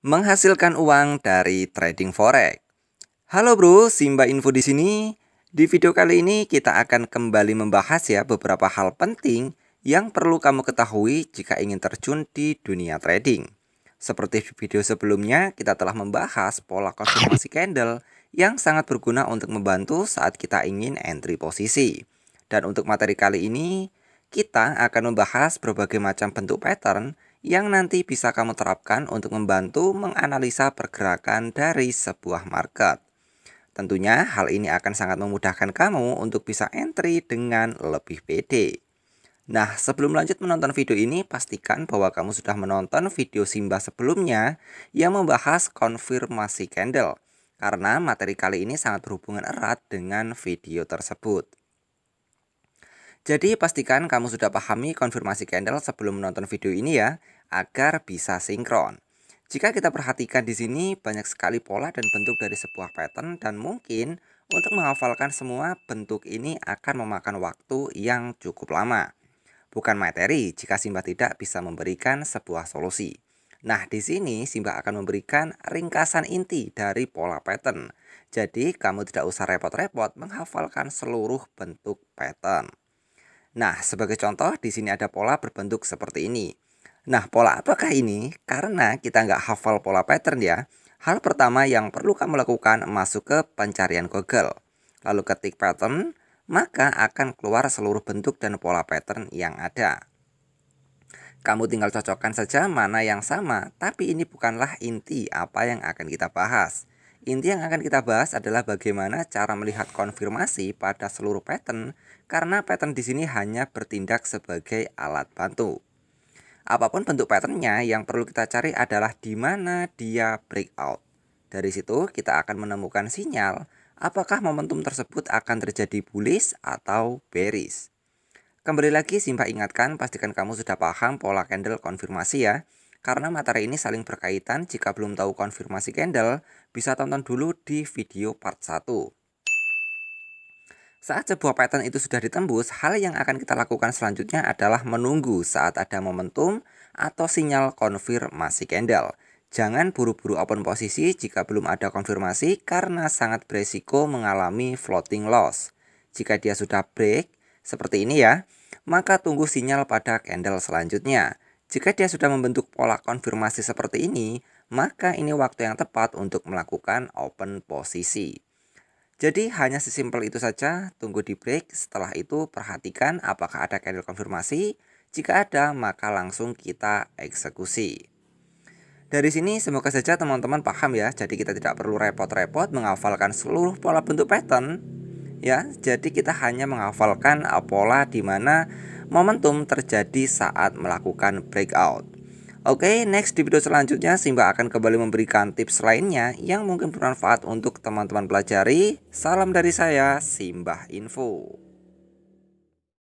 menghasilkan uang dari trading forex. Halo bro, Simba Info di sini. Di video kali ini kita akan kembali membahas ya beberapa hal penting yang perlu kamu ketahui jika ingin terjun di dunia trading. Seperti di video sebelumnya, kita telah membahas pola konfirmasi candle yang sangat berguna untuk membantu saat kita ingin entry posisi. Dan untuk materi kali ini, kita akan membahas berbagai macam bentuk pattern yang nanti bisa kamu terapkan untuk membantu menganalisa pergerakan dari sebuah market. Tentunya hal ini akan sangat memudahkan kamu untuk bisa entry dengan lebih pede. Nah, sebelum lanjut menonton video ini, pastikan bahwa kamu sudah menonton video Simba sebelumnya yang membahas konfirmasi candle. Karena materi kali ini sangat berhubungan erat dengan video tersebut. Jadi pastikan kamu sudah pahami konfirmasi candle sebelum menonton video ini ya, agar bisa sinkron. Jika kita perhatikan di sini, banyak sekali pola dan bentuk dari sebuah pattern dan mungkin untuk menghafalkan semua bentuk ini akan memakan waktu yang cukup lama. Bukan materi jika Simba tidak bisa memberikan sebuah solusi. Nah, di sini Simba akan memberikan ringkasan inti dari pola pattern. Jadi, kamu tidak usah repot-repot menghafalkan seluruh bentuk pattern. Nah, sebagai contoh di sini ada pola berbentuk seperti ini. Nah, pola apakah ini? Karena kita nggak hafal pola pattern ya. Hal pertama yang perlu kamu lakukan masuk ke pencarian Google. Lalu ketik pattern, maka akan keluar seluruh bentuk dan pola pattern yang ada. Kamu tinggal cocokkan saja mana yang sama, tapi ini bukanlah inti apa yang akan kita bahas. Inti yang akan kita bahas adalah bagaimana cara melihat konfirmasi pada seluruh pattern karena pattern di sini hanya bertindak sebagai alat bantu. Apapun bentuk patternnya, yang perlu kita cari adalah di mana dia breakout. Dari situ kita akan menemukan sinyal apakah momentum tersebut akan terjadi bullish atau bearish. Kembali lagi simpah ingatkan pastikan kamu sudah paham pola candle konfirmasi ya. Karena materi ini saling berkaitan, jika belum tahu konfirmasi candle, bisa tonton dulu di video part 1. Saat sebuah pattern itu sudah ditembus, hal yang akan kita lakukan selanjutnya adalah menunggu saat ada momentum atau sinyal konfirmasi candle. Jangan buru-buru open posisi jika belum ada konfirmasi karena sangat beresiko mengalami floating loss. Jika dia sudah break, seperti ini ya, maka tunggu sinyal pada candle selanjutnya. Jika dia sudah membentuk pola konfirmasi seperti ini, maka ini waktu yang tepat untuk melakukan open posisi. Jadi hanya sesimpel itu saja, tunggu di break, setelah itu perhatikan apakah ada candle konfirmasi, jika ada maka langsung kita eksekusi. Dari sini semoga saja teman-teman paham ya, jadi kita tidak perlu repot-repot menghafalkan seluruh pola bentuk pattern ya. Jadi kita hanya menghafalkan pola di mana Momentum terjadi saat melakukan breakout. Oke, okay, next di video selanjutnya Simba akan kembali memberikan tips lainnya yang mungkin bermanfaat untuk teman-teman pelajari. Salam dari saya, Simbah Info.